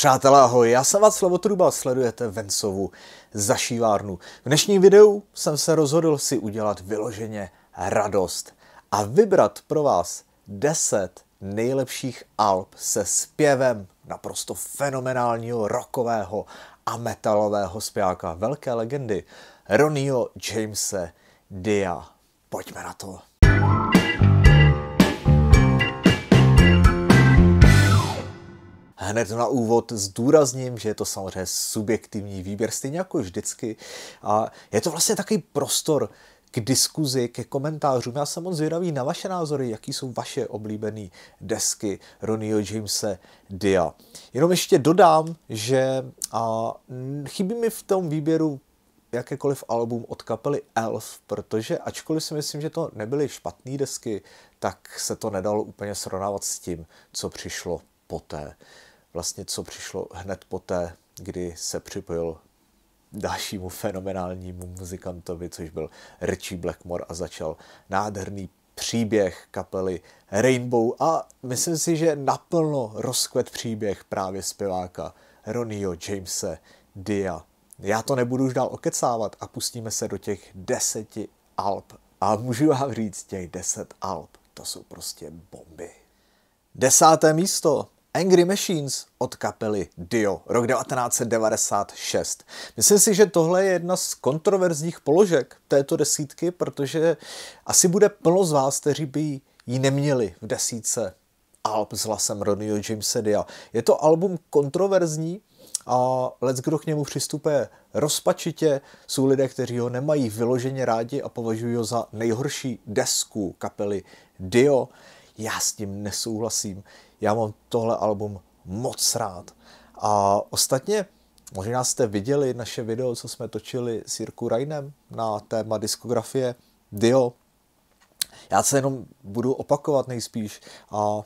Přátelé, ahoj, já jsem Slavotruba a sledujete Vencovu zašívárnu. V dnešním videu jsem se rozhodl si udělat vyloženě radost a vybrat pro vás 10 nejlepších alb se zpěvem naprosto fenomenálního rockového a metalového zpěváka velké legendy Ronnieho Jamese Dia. Pojďme na to. Hned na úvod zdůrazním, že je to samozřejmě subjektivní výběr, stejně jako vždycky. A je to vlastně takový prostor, k diskuzi, ke komentářům. Já jsem moc zvědavý na vaše názory, jaký jsou vaše oblíbené desky Ronnieho Jamese Dia. Jenom ještě dodám, že a, chybí mi v tom výběru jakékoliv album od kapely Elf, protože ačkoliv si myslím, že to nebyly špatné desky, tak se to nedalo úplně srovnávat s tím, co přišlo poté vlastně co přišlo hned poté, kdy se připojil dalšímu fenomenálnímu muzikantovi, což byl Richie Blackmore a začal nádherný příběh kapely Rainbow a myslím si, že naplno rozkvet příběh právě zpěváka Ronio Jamese Dia. Já to nebudu už dál okecávat a pustíme se do těch deseti alb. A můžu vám říct, těch deset alb, to jsou prostě bomby. Desáté místo Angry Machines od kapely Dio, rok 1996. Myslím si, že tohle je jedna z kontroverzních položek této desítky, protože asi bude plno z vás, kteří by ji neměli v desítce Alp s hlasem Ronnieho Jamesa Dia. Je to album kontroverzní a let's kdo k němu přistupuje rozpačitě, jsou lidé, kteří ho nemají vyloženě rádi a považují ho za nejhorší desku kapely Dio. Já s tím nesouhlasím já mám tohle album moc rád. A ostatně, možná jste viděli naše video, co jsme točili s Jirku Rainem na téma diskografie Dio. Já se jenom budu opakovat nejspíš a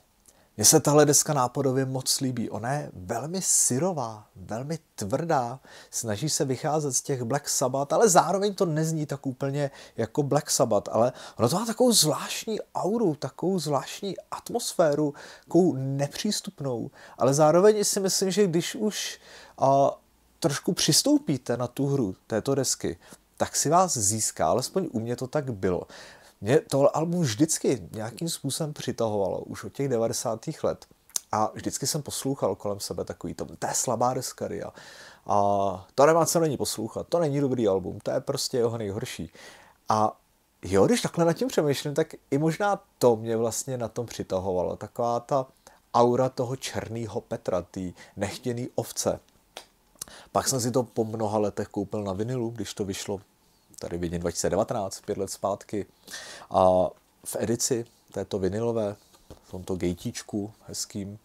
mně se tahle deska nápadově moc líbí. Ona je velmi syrová, velmi tvrdá, snaží se vycházet z těch Black Sabbath, ale zároveň to nezní tak úplně jako Black Sabbath, ale ono to má takovou zvláštní auru, takovou zvláštní atmosféru, takovou nepřístupnou, ale zároveň si myslím, že když už a, trošku přistoupíte na tu hru této desky, tak si vás získá, alespoň u mě to tak bylo. Mě tohle album vždycky nějakým způsobem přitahovalo, už od těch 90. let. A vždycky jsem poslouchal kolem sebe takový to, to je slabá deskaria. A to nemá co není poslouchat, to není dobrý album, to je prostě jeho nejhorší. A jo, když takhle nad tím přemýšlím, tak i možná to mě vlastně na tom přitahovalo. Taková ta aura toho černého Petra, té nechtěné ovce. Pak jsem si to po mnoha letech koupil na vinilu, když to vyšlo tady vidím 2019, pět let zpátky. A v edici této vinilové, v tomto gejtíčku hezkým.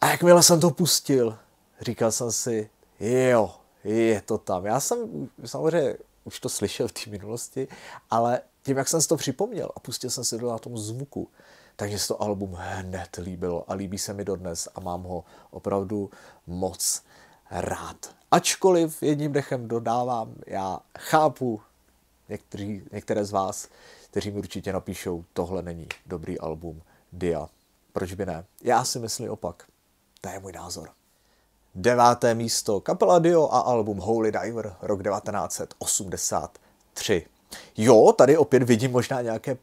A jakmile jsem to pustil, říkal jsem si, jo, je to tam. Já jsem samozřejmě už to slyšel v té minulosti, ale tím, jak jsem si to připomněl a pustil jsem si do na tom zvuku, takže se to album hned líbilo a líbí se mi dodnes a mám ho opravdu moc rád. Ačkoliv jedním dechem dodávám, já chápu některý, některé z vás, kteří mi určitě napíšou, tohle není dobrý album Dia. Proč by ne? Já si myslím opak. To je můj názor. Deváté místo kapela Dio a album Holy Diver rok 1983. Jo, tady opět vidím možná nějaké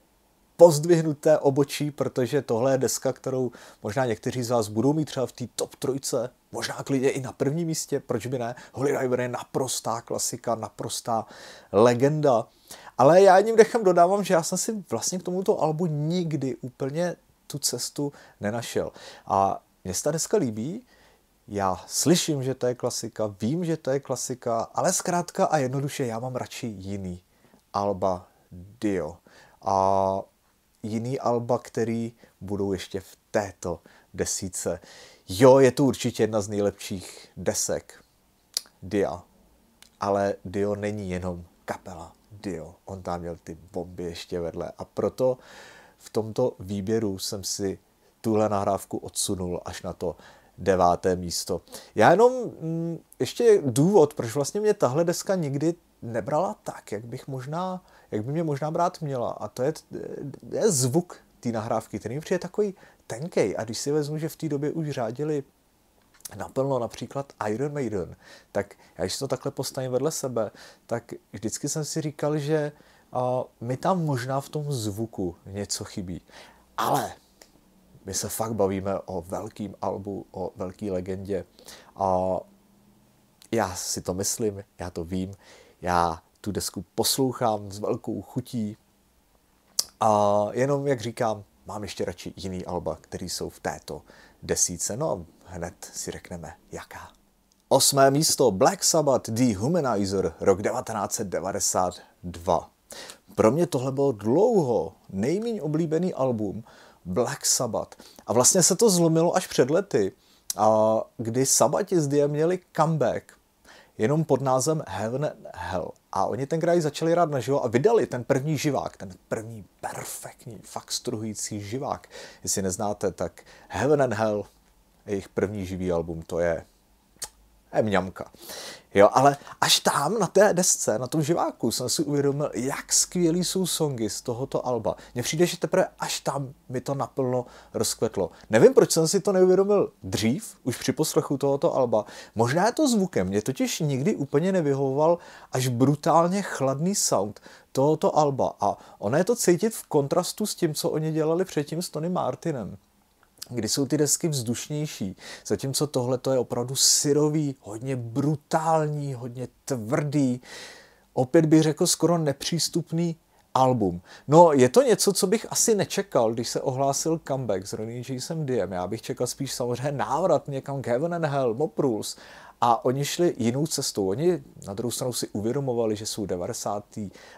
pozdvihnuté obočí, protože tohle je deska, kterou možná někteří z vás budou mít třeba v té top trojce, možná klidně i na prvním místě, proč by ne? Holy Diver je naprostá klasika, naprostá legenda. Ale já jedním dechem dodávám, že já jsem si vlastně k tomuto albu nikdy úplně tu cestu nenašel. A mě se ta deska líbí, já slyším, že to je klasika, vím, že to je klasika, ale zkrátka a jednoduše já mám radši jiný. Alba Dio. A jiný alba, který budou ještě v této desíce. Jo, je to určitě jedna z nejlepších desek. Dia. Ale Dio není jenom kapela. Dio. On tam měl ty bomby ještě vedle. A proto v tomto výběru jsem si tuhle nahrávku odsunul až na to deváté místo. Já jenom mm, ještě důvod, proč vlastně mě tahle deska nikdy nebrala tak, jak bych možná jak by mě možná brát měla. A to je, je zvuk té nahrávky, který mi přijde takový tenkej. A když si vezmu, že v té době už řádili naplno například Iron Maiden, tak já když to takhle postavím vedle sebe, tak vždycky jsem si říkal, že a, mi tam možná v tom zvuku něco chybí. Ale my se fakt bavíme o velkým albu, o velké legendě. A já si to myslím, já to vím, já tu desku poslouchám s velkou chutí a jenom, jak říkám, mám ještě radši jiný alba, který jsou v této desíce. No a hned si řekneme, jaká. Osmé místo Black Sabbath The Humanizer rok 1992. Pro mě tohle bylo dlouho nejméně oblíbený album Black Sabbath. A vlastně se to zlomilo až před lety, a kdy Sabbath měli comeback jenom pod názvem Heaven and Hell. A oni ten kraj začali rád naživo a vydali ten první živák, ten první perfektní, fakt struhující živák. Jestli neznáte, tak Heaven and Hell, jejich první živý album, to je mňamka. Jo, ale až tam na té desce, na tom živáku, jsem si uvědomil, jak skvělý jsou songy z tohoto alba. Mně přijde, že teprve až tam mi to naplno rozkvetlo. Nevím, proč jsem si to neuvědomil dřív, už při poslechu tohoto alba. Možná je to zvukem, mě totiž nikdy úplně nevyhovoval až brutálně chladný sound tohoto alba. A ono je to cítit v kontrastu s tím, co oni dělali předtím s Tony Martinem kdy jsou ty desky vzdušnější, zatímco tohle to je opravdu syrový, hodně brutální, hodně tvrdý, opět bych řekl skoro nepřístupný album. No, je to něco, co bych asi nečekal, když se ohlásil comeback s Ronnie Jasem Diem. Já bych čekal spíš samozřejmě návrat někam Heaven and Hell, Mop Rules, a oni šli jinou cestou. Oni na druhou stranu si uvědomovali, že jsou 90.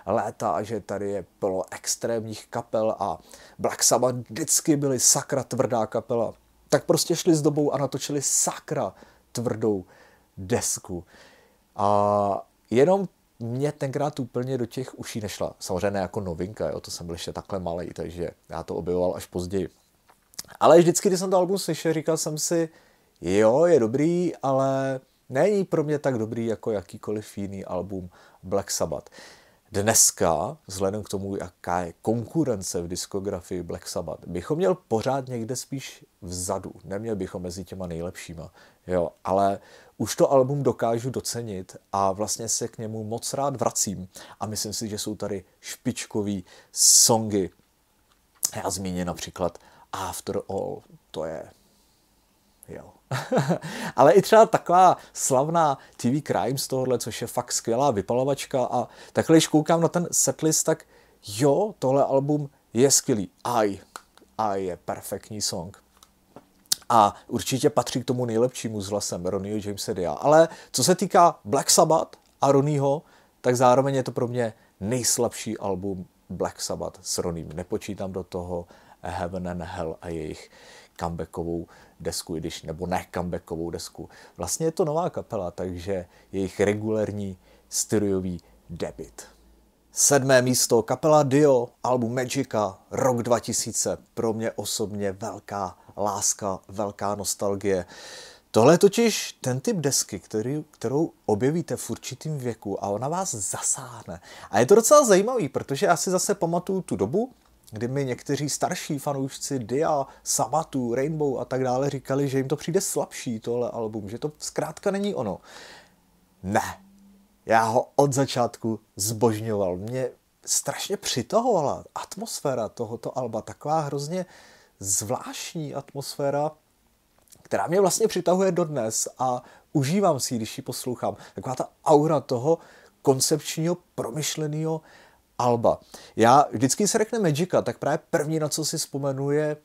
léta a že tady je plno extrémních kapel a Black Sabbath vždycky byly sakra tvrdá kapela. Tak prostě šli s dobou a natočili sakra tvrdou desku. A jenom mě tenkrát úplně do těch uší nešla. Samozřejmě jako novinka, jo, to jsem byl ještě takhle malý, takže já to objevoval až později. Ale vždycky, když jsem to album slyšel, říkal jsem si, jo, je dobrý, ale Není pro mě tak dobrý jako jakýkoliv jiný album Black Sabbath. Dneska, vzhledem k tomu, jaká je konkurence v diskografii Black Sabbath, bychom měl pořád někde spíš vzadu. Neměl bychom mezi těma nejlepšíma. Jo, ale už to album dokážu docenit a vlastně se k němu moc rád vracím. A myslím si, že jsou tady špičkový songy. Já zmíním například After All, to je Jo. Ale i třeba taková slavná TV Crime z tohohle, což je fakt skvělá vypalovačka a takhle, když koukám na ten setlist, tak jo, tohle album je skvělý. Aj, aj je perfektní song. A určitě patří k tomu nejlepšímu s hlasem Ronnieho Jamesa Dia. Ale co se týká Black Sabbath a Ronnieho, tak zároveň je to pro mě nejslabší album Black Sabbath s Roním. Nepočítám do toho Heaven and Hell a jejich comebackovou desku, i když, nebo ne comebackovou desku. Vlastně je to nová kapela, takže jejich regulární styriový debit. Sedmé místo kapela Dio, album Magica, rok 2000. Pro mě osobně velká láska, velká nostalgie. Tohle je totiž ten typ desky, který, kterou objevíte v určitým věku a ona vás zasáhne. A je to docela zajímavý, protože já si zase pamatuju tu dobu, kdy mi někteří starší fanoušci Dia, Sabatu, Rainbow a tak dále říkali, že jim to přijde slabší tohle album, že to zkrátka není ono. Ne, já ho od začátku zbožňoval. Mě strašně přitahovala atmosféra tohoto alba, taková hrozně zvláštní atmosféra, která mě vlastně přitahuje dodnes a užívám si ji, když ji poslouchám. Taková ta aura toho koncepčního, promyšleného, alba. Já vždycky se řekne Magica, tak právě první, na co si vzpomenu, je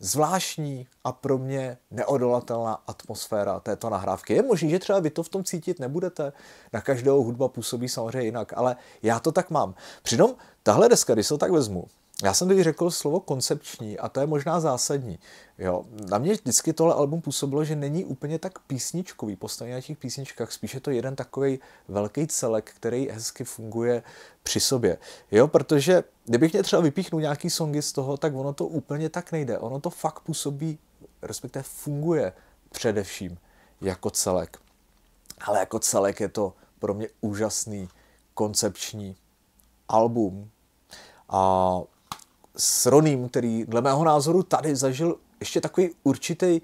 zvláštní a pro mě neodolatelná atmosféra této nahrávky. Je možné, že třeba vy to v tom cítit nebudete, na každého hudba působí samozřejmě jinak, ale já to tak mám. Přitom tahle deska, když se tak vezmu, já jsem teď řekl slovo koncepční a to je možná zásadní. Jo, na mě vždycky tohle album působilo, že není úplně tak písničkový, postavení na těch písničkách, spíše to jeden takový velký celek, který hezky funguje při sobě. Jo, protože kdybych mě třeba vypíchnul nějaký songy z toho, tak ono to úplně tak nejde. Ono to fakt působí, respektive funguje především jako celek. Ale jako celek je to pro mě úžasný koncepční album. A s Roním, který dle mého názoru tady zažil ještě takový určitý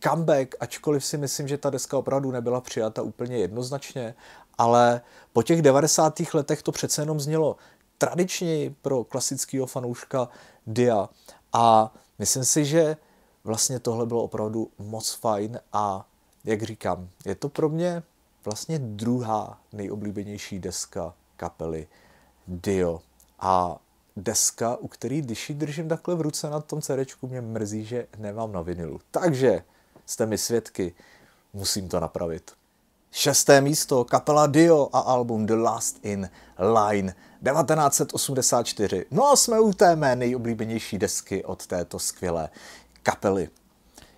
comeback, ačkoliv si myslím, že ta deska opravdu nebyla přijata úplně jednoznačně, ale po těch 90. letech to přece jenom znělo tradičněji pro klasického fanouška Dia a myslím si, že vlastně tohle bylo opravdu moc fajn a jak říkám, je to pro mě vlastně druhá nejoblíbenější deska kapely Dio. A deska, u který když ji držím takhle v ruce na tom CD, mě mrzí, že nemám na vinilu. Takže jste mi svědky, musím to napravit. Šesté místo, kapela Dio a album The Last in Line 1984. No a jsme u té mé nejoblíbenější desky od této skvělé kapely.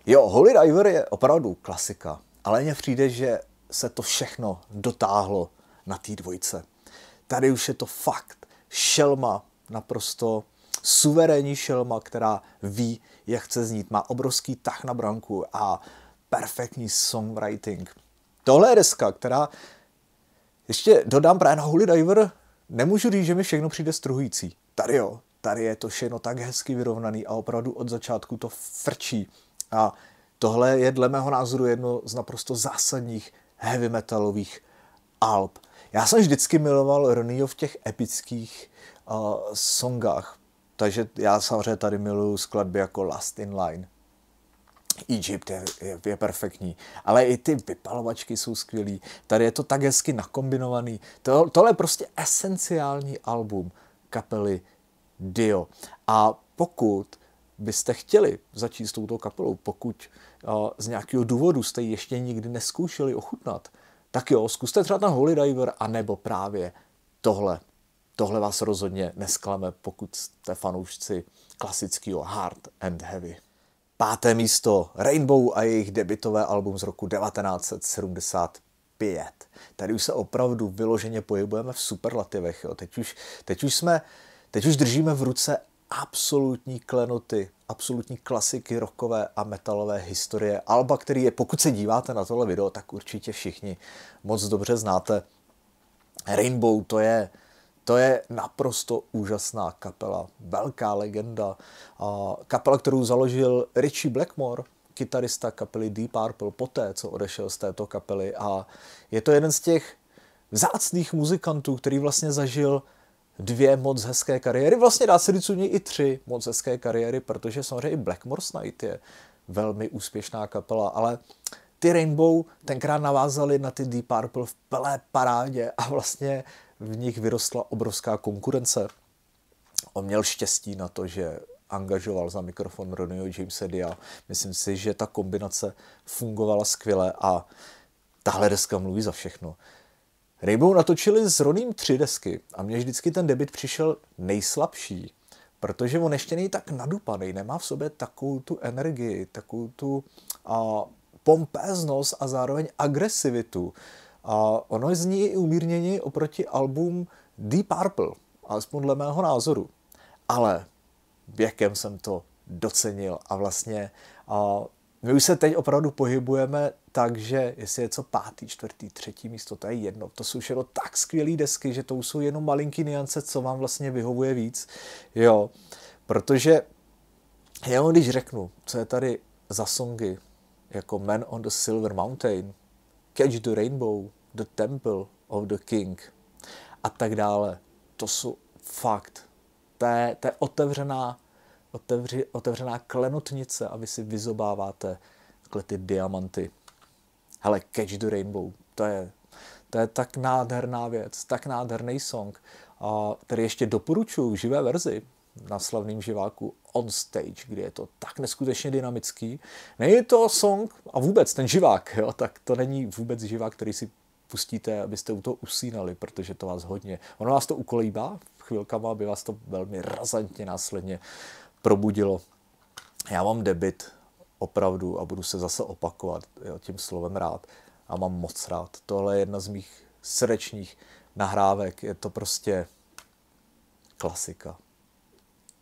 Jo, Holy Diver je opravdu klasika, ale mně přijde, že se to všechno dotáhlo na té dvojce. Tady už je to fakt šelma naprosto suverénní šelma, která ví, jak chce znít. Má obrovský tah na branku a perfektní songwriting. Tohle je deska, která ještě dodám právě na Holy Diver, nemůžu říct, že mi všechno přijde struhující. Tady jo, tady je to všechno tak hezky vyrovnaný a opravdu od začátku to frčí. A tohle je dle mého názoru jedno z naprosto zásadních heavy metalových alb. Já jsem vždycky miloval Ronnieho v těch epických uh, songách. Takže já samozřejmě tady miluju skladby jako Last in Line. Egypt je, je, je perfektní, ale i ty vypalovačky jsou skvělý. Tady je to tak hezky nakombinovaný. To, tohle je prostě esenciální album kapely Dio. A pokud byste chtěli začít s touto kapelou, pokud uh, z nějakého důvodu jste ji ještě nikdy neskoušeli ochutnat, tak jo, zkuste třeba ten Holy Diver, anebo právě tohle. Tohle vás rozhodně nesklame, pokud jste fanoušci klasického hard and heavy. Páté místo Rainbow a jejich debitové album z roku 1975. Tady už se opravdu vyloženě pohybujeme v superlativech. Jo. Teď, už, teď, už jsme, teď už držíme v ruce absolutní klenoty, absolutní klasiky rockové a metalové historie. Alba, který je, pokud se díváte na tohle video, tak určitě všichni moc dobře znáte. Rainbow to je to je naprosto úžasná kapela, velká legenda. Kapela, kterou založil Richie Blackmore, kytarista kapely Deep Purple, poté, co odešel z této kapely. A je to jeden z těch vzácných muzikantů, který vlastně zažil dvě moc hezké kariéry, vlastně dá se říct u něj i tři moc hezké kariéry, protože samozřejmě i Blackmore's Night je velmi úspěšná kapela, ale ty Rainbow tenkrát navázali na ty Deep Purple v plné parádě a vlastně v nich vyrostla obrovská konkurence. On měl štěstí na to, že angažoval za mikrofon Ronnieho Jamesa Dia. Myslím si, že ta kombinace fungovala skvěle a tahle deska mluví za všechno. Rainbow natočili s Roním tři desky a mně vždycky ten debit přišel nejslabší, protože on ještě není tak nadupaný, nemá v sobě takovou tu energii, takovou tu a, pompéznost a zároveň agresivitu. A ono zní i umírněně oproti album Deep Purple, alespoň dle mého názoru. Ale věkem jsem to docenil a vlastně a my už se teď opravdu pohybujeme tak, že jestli je co pátý, čtvrtý, třetí místo, to je jedno. To jsou všechno tak skvělé desky, že to už jsou jenom malinký niance, co vám vlastně vyhovuje víc. Jo, protože jenom když řeknu, co je tady za songy, jako Man on the Silver Mountain, Catch the Rainbow, the temple of the king a tak dále. To jsou fakt. To je, to je otevřená, otevři, otevřená klenotnice a vy si vyzobáváte takhle ty diamanty. Hele, Catch the Rainbow, to je, to je tak nádherná věc, tak nádherný song, a, který ještě doporučuji v živé verzi na slavným živáku on stage, kdy je to tak neskutečně dynamický. Není to song a vůbec ten živák, jo, tak to není vůbec živák, který si pustíte, abyste u toho usínali, protože to vás hodně, ono vás to ukolíbá chvilkama, aby vás to velmi razantně následně probudilo. Já mám debit opravdu a budu se zase opakovat jo, tím slovem rád a mám moc rád. Tohle je jedna z mých srdečních nahrávek, je to prostě klasika.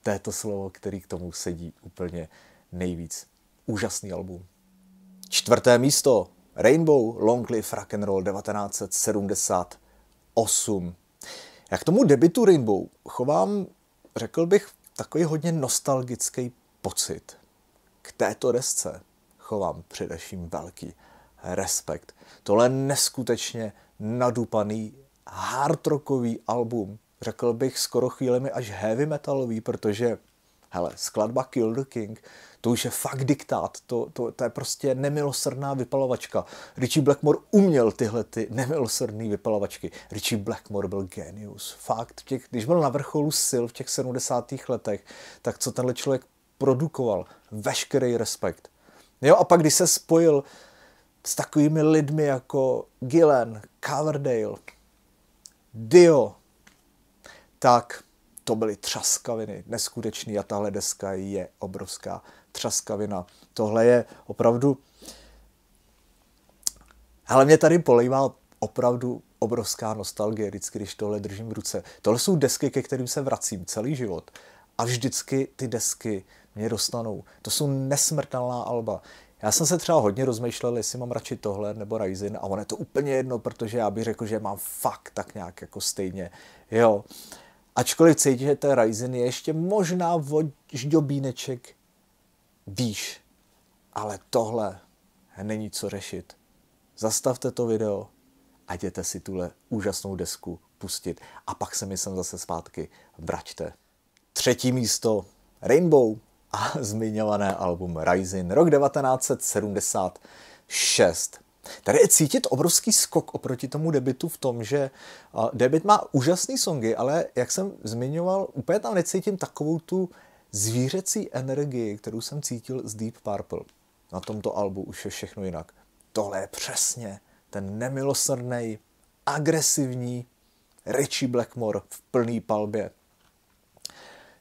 To je to slovo, který k tomu sedí úplně nejvíc. Úžasný album. Čtvrté místo Rainbow Long Live Roll 1978. Jak tomu debitu Rainbow chovám, řekl bych, takový hodně nostalgický pocit. K této desce chovám především velký respekt. Tohle neskutečně nadupaný hardrockový album, řekl bych skoro chvílemi až heavy metalový, protože hele, skladba Kill the King to už je fakt diktát, to, to, to je prostě nemilosrdná vypalovačka. Richie Blackmore uměl tyhle ty nemilosrdné vypalovačky. Richie Blackmore byl genius. Fakt, těch, když byl na vrcholu sil v těch 70. letech, tak co tenhle člověk produkoval, veškerý respekt. Jo, a pak když se spojil s takovými lidmi jako Gillen, Coverdale, Dio, tak to byly třaskaviny, neskutečný a tahle deska je obrovská třaskavina. Tohle je opravdu... Ale mě tady polejvá opravdu obrovská nostalgie, vždycky, když tohle držím v ruce. Tohle jsou desky, ke kterým se vracím celý život. A vždycky ty desky mě dostanou. To jsou nesmrtelná alba. Já jsem se třeba hodně rozmýšlel, jestli mám radši tohle nebo Ryzen a ono je to úplně jedno, protože já bych řekl, že mám fakt tak nějak jako stejně. Jo. Ačkoliv cítím, že ten Ryzen je ještě možná vodžďobíneček víš, ale tohle není co řešit. Zastavte to video a jděte si tuhle úžasnou desku pustit a pak se mi sem zase zpátky vraťte. Třetí místo Rainbow a zmiňované album Rising rok 1976. Tady je cítit obrovský skok oproti tomu debitu v tom, že eh, debit má úžasné songy, ale jak jsem zmiňoval, úplně tam necítím takovou tu zvířecí energii, kterou jsem cítil z Deep Purple. Na tomto albu už je všechno jinak. Tohle je přesně ten nemilosrdný, agresivní Richie Blackmore v plný palbě.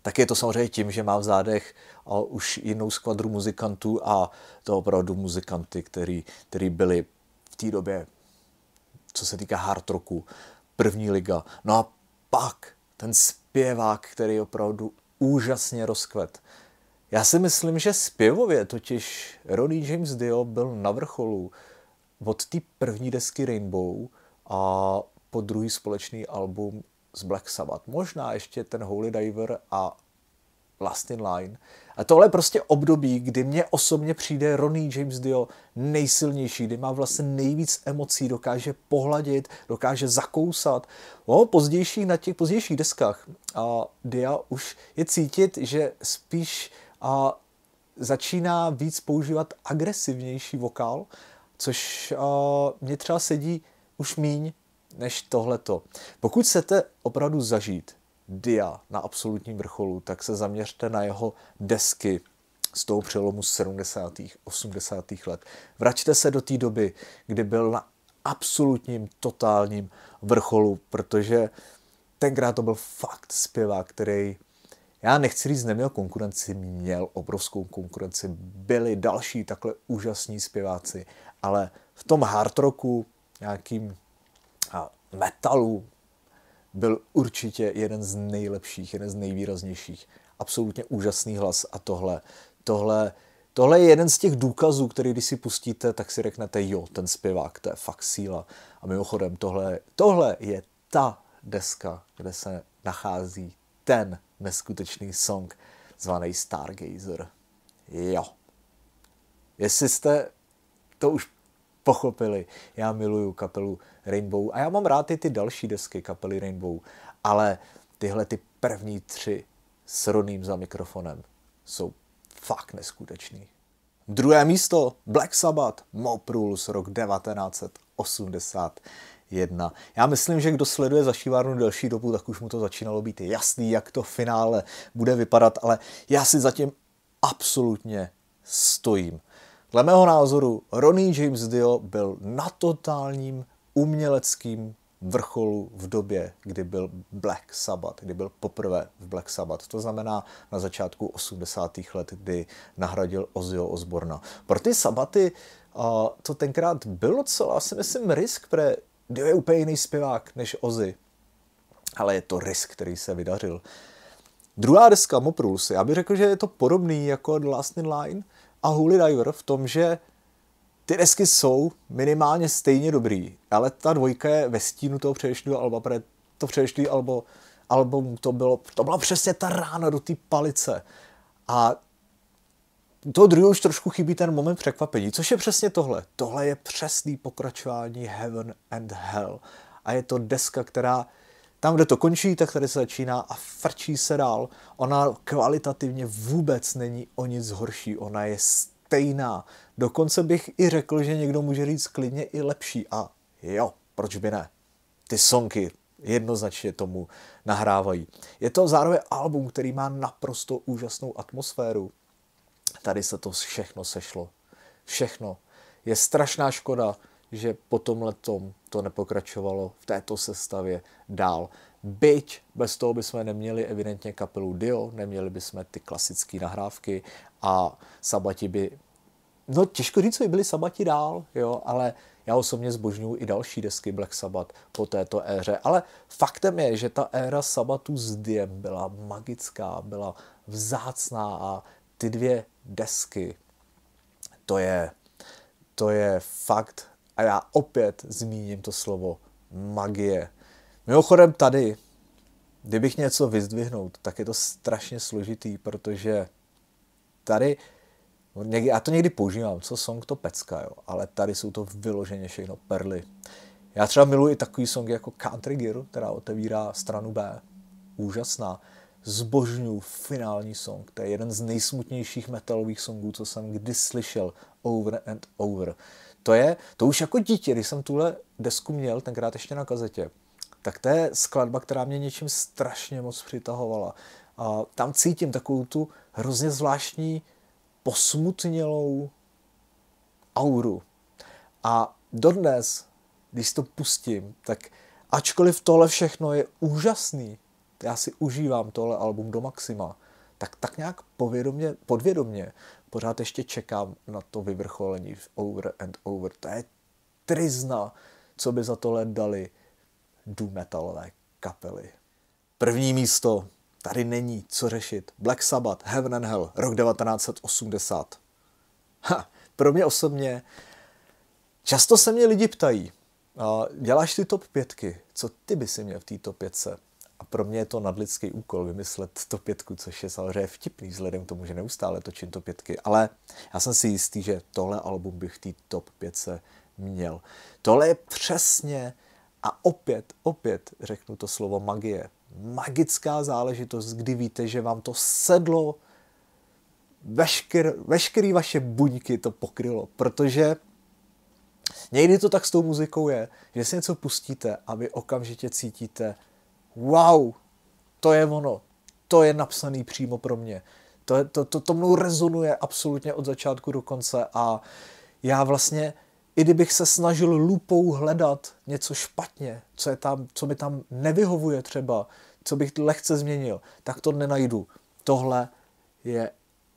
Tak je to samozřejmě tím, že má v zádech a už jinou skvadru muzikantů a to opravdu muzikanty, který, který byli v té době, co se týká hard rocku, první liga. No a pak ten zpěvák, který opravdu úžasně rozkvet. Já si myslím, že zpěvově totiž Ronnie James Dio byl na vrcholu od té první desky Rainbow a po druhý společný album z Black Sabbath. Možná ještě ten Holy Diver a Last in Line, a tohle je prostě období, kdy mě osobně přijde Ronnie James Dio nejsilnější, kdy má vlastně nejvíc emocí, dokáže pohladit, dokáže zakousat. No, pozdější, na těch pozdějších deskách a Dia už je cítit, že spíš a, začíná víc používat agresivnější vokál, což a, mě třeba sedí už míň než tohleto. Pokud chcete opravdu zažít Dia na absolutním vrcholu, tak se zaměřte na jeho desky z toho přelomu 70. 80. let. Vraťte se do té doby, kdy byl na absolutním, totálním vrcholu, protože tenkrát to byl fakt zpěvák, který já nechci říct, neměl konkurenci, měl obrovskou konkurenci, byli další takhle úžasní zpěváci, ale v tom hard rocku, nějakým metalu, byl určitě jeden z nejlepších, jeden z nejvýraznějších. Absolutně úžasný hlas a tohle, tohle, tohle je jeden z těch důkazů, který když si pustíte, tak si řeknete, jo, ten zpěvák, to je fakt síla. A mimochodem, tohle, tohle je ta deska, kde se nachází ten neskutečný song zvaný Stargazer. Jo. Jestli jste to už pochopili. Já miluju kapelu Rainbow a já mám rád i ty další desky kapely Rainbow, ale tyhle ty první tři s Roním za mikrofonem jsou fakt neskutečný. Druhé místo Black Sabbath Mop Rules rok 1981. Já myslím, že kdo sleduje zašívárnu delší dobu, tak už mu to začínalo být jasný, jak to finále bude vypadat, ale já si zatím absolutně stojím. Dle mého názoru Ronnie James Dio byl na totálním uměleckým vrcholu v době, kdy byl Black Sabbath, kdy byl poprvé v Black Sabbath, to znamená na začátku 80. let, kdy nahradil Ozio Osborna. Pro ty Sabaty to tenkrát bylo celá, si myslím, risk, protože Dio je úplně jiný zpěvák než Ozzy, ale je to risk, který se vydařil. Druhá deska Moprulsy, já bych řekl, že je to podobný jako The Last in Line, a Holy Diver v tom, že ty desky jsou minimálně stejně dobrý, ale ta dvojka je ve stínu toho předešlého alba, to předešlý albo, album to bylo, to byla přesně ta rána do té palice. A to druhého už trošku chybí ten moment překvapení, což je přesně tohle. Tohle je přesný pokračování Heaven and Hell. A je to deska, která tam, kde to končí, tak tady se začíná a frčí se dál. Ona kvalitativně vůbec není o nic horší, ona je stejná. Dokonce bych i řekl, že někdo může říct klidně i lepší a jo, proč by ne? Ty sonky jednoznačně tomu nahrávají. Je to zároveň album, který má naprosto úžasnou atmosféru. Tady se to všechno sešlo. Všechno. Je strašná škoda, že po tomhle to nepokračovalo v této sestavě dál. Byť bez toho bychom neměli evidentně kapelu Dio, neměli bychom ty klasické nahrávky a Sabati by... No těžko říct, co by byli Sabati dál, jo, ale já osobně zbožňuji i další desky Black Sabbath po této éře, ale faktem je, že ta éra Sabbathu s Diem byla magická, byla vzácná a ty dvě desky, to je, to je fakt a já opět zmíním to slovo magie. Mimochodem tady, kdybych něco vyzdvihnout, tak je to strašně složitý, protože tady, já to někdy používám, co song to pecka, jo, ale tady jsou to vyloženě všechno perly. Já třeba miluji takový song jako Country Girl, která otevírá stranu B. Úžasná zbožňuju finální song. To je jeden z nejsmutnějších metalových songů, co jsem kdy slyšel. Over and over. To je, to už jako dítě, když jsem tuhle desku měl, tenkrát ještě na kazetě, tak to je skladba, která mě něčím strašně moc přitahovala. A tam cítím takovou tu hrozně zvláštní posmutnělou auru. A dodnes, když to pustím, tak ačkoliv tohle všechno je úžasný, já si užívám tohle album do maxima, tak tak nějak povědomě, podvědomě pořád ještě čekám na to vyvrcholení v Over and Over. To je trizna, co by za tohle dali doom metalové kapely. První místo, tady není co řešit. Black Sabbath, Heaven and Hell, rok 1980. Ha, pro mě osobně, často se mě lidi ptají, děláš ty top pětky, co ty by si měl v té top pětce? A pro mě je to nadlidský úkol vymyslet to pětku, což je samozřejmě vtipný vzhledem k tomu, že neustále točím to pětky, ale já jsem si jistý, že tohle album bych té top 5 se měl. Tohle je přesně a opět, opět řeknu to slovo magie. Magická záležitost, kdy víte, že vám to sedlo, vešker, veškerý vaše buňky to pokrylo, protože někdy to tak s tou muzikou je, že si něco pustíte a vy okamžitě cítíte, wow, to je ono, to je napsaný přímo pro mě. To, to, to, to mnou rezonuje absolutně od začátku do konce a já vlastně, i kdybych se snažil lupou hledat něco špatně, co, je tam, co mi tam nevyhovuje třeba, co bych lehce změnil, tak to nenajdu. Tohle je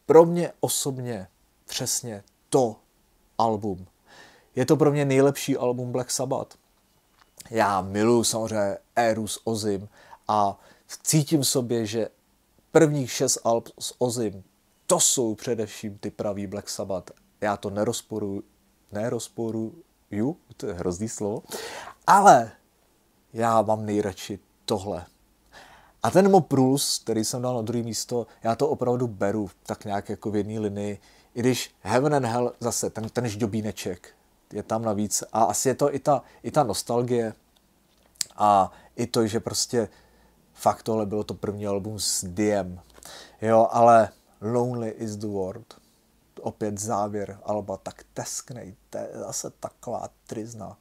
pro mě osobně přesně to album. Je to pro mě nejlepší album Black Sabbath já miluju samozřejmě s Ozim a cítím v sobě, že prvních šest alb s Ozim, to jsou především ty pravý Black Sabbath. Já to nerozporuju, nerozporuju, to je hrozný slovo, ale já mám nejradši tohle. A ten Moprus, který jsem dal na druhé místo, já to opravdu beru tak nějak jako v jedné linii, i když Heaven and Hell zase, ten, ten žďobíneček, je tam navíc. A asi je to i ta, i ta nostalgie a i to, že prostě fakt tohle bylo to první album s Diem. Jo, ale Lonely is the World, opět závěr Alba, tak tesknej, to je zase taková trizna.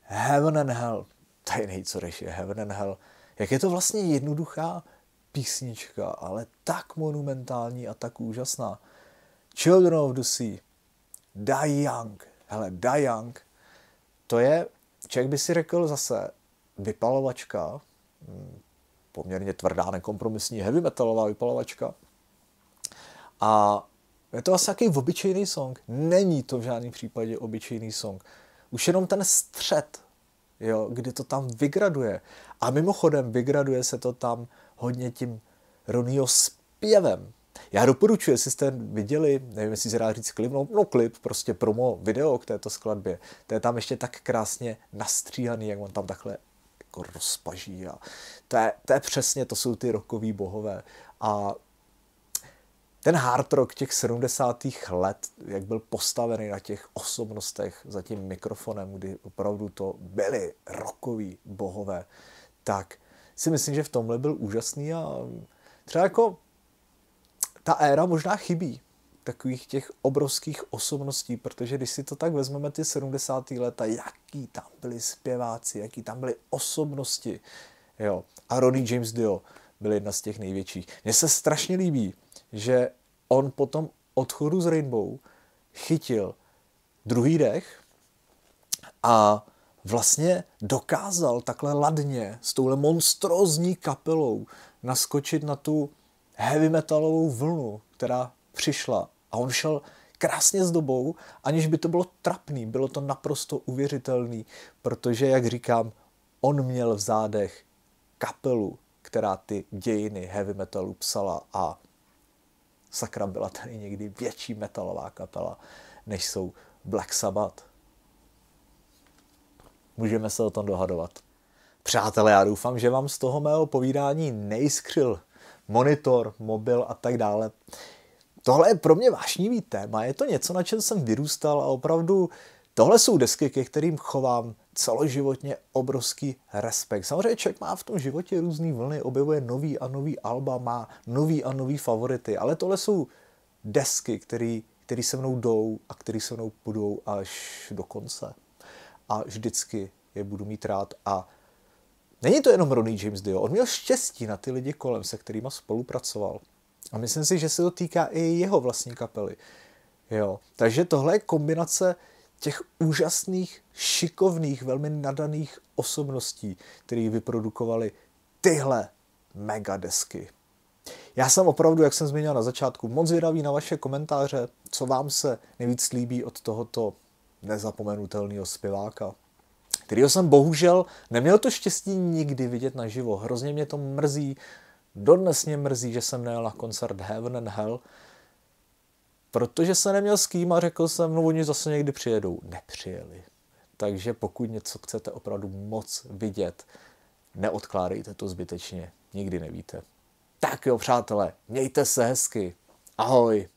Heaven and Hell, tady je nejco řešit, Heaven and Hell. Jak je to vlastně jednoduchá písnička, ale tak monumentální a tak úžasná. Children of the Sea, Die Young, Hele, Da Young, to je, člověk by si řekl zase, vypalovačka, hm, poměrně tvrdá, nekompromisní heavy metalová vypalovačka. A je to asi jaký obyčejný song. Není to v žádném případě obyčejný song. Už jenom ten střed, jo, kdy to tam vygraduje. A mimochodem, vygraduje se to tam hodně tím Ronnieho zpěvem. Já doporučuji, jestli jste viděli, nevím, jestli se dá říct klip, no, no klip, prostě promo video k této skladbě. To je tam ještě tak krásně nastříhaný, jak on tam takhle jako rozpaží. A to, je, to je přesně, to jsou ty rokoví bohové. A ten hard rock těch 70. let, jak byl postavený na těch osobnostech za tím mikrofonem, kdy opravdu to byly rokový bohové, tak si myslím, že v tomhle byl úžasný a třeba jako ta éra možná chybí takových těch obrovských osobností, protože když si to tak vezmeme ty 70. leta, jaký tam byli zpěváci, jaký tam byly osobnosti, jo. A Ronnie James Dio byl jedna z těch největších. Mně se strašně líbí, že on potom odchodu z Rainbow chytil druhý dech a vlastně dokázal takhle ladně s touhle monstrózní kapelou naskočit na tu heavy metalovou vlnu, která přišla a on šel krásně s dobou, aniž by to bylo trapný, bylo to naprosto uvěřitelný, protože, jak říkám, on měl v zádech kapelu, která ty dějiny heavy metalu psala a sakra byla tady někdy větší metalová kapela, než jsou Black Sabbath. Můžeme se o tom dohadovat. Přátelé, já doufám, že vám z toho mého povídání nejskřil monitor, mobil a tak dále. Tohle je pro mě vášnivý téma, je to něco, na čem jsem vyrůstal a opravdu tohle jsou desky, ke kterým chovám celoživotně obrovský respekt. Samozřejmě člověk má v tom životě různý vlny, objevuje nový a nový alba, má nový a nový favority, ale tohle jsou desky, který, který se mnou jdou a který se mnou půjdou až do konce. A vždycky je budu mít rád a Není to jenom Ronnie James Dio, on měl štěstí na ty lidi kolem, se kterými spolupracoval. A myslím si, že se to týká i jeho vlastní kapely. Jo. Takže tohle je kombinace těch úžasných, šikovných, velmi nadaných osobností, které vyprodukovali tyhle mega desky. Já jsem opravdu, jak jsem zmínil na začátku, moc vědavý na vaše komentáře, co vám se nejvíc líbí od tohoto nezapomenutelného zpěváka kterého jsem bohužel neměl to štěstí nikdy vidět naživo. Hrozně mě to mrzí, dodnes mě mrzí, že jsem nejel na koncert Heaven and Hell, protože se neměl s kým a řekl jsem, no oni zase někdy přijedou. Nepřijeli. Takže pokud něco chcete opravdu moc vidět, neodkládejte to zbytečně. Nikdy nevíte. Tak jo, přátelé, mějte se hezky. Ahoj.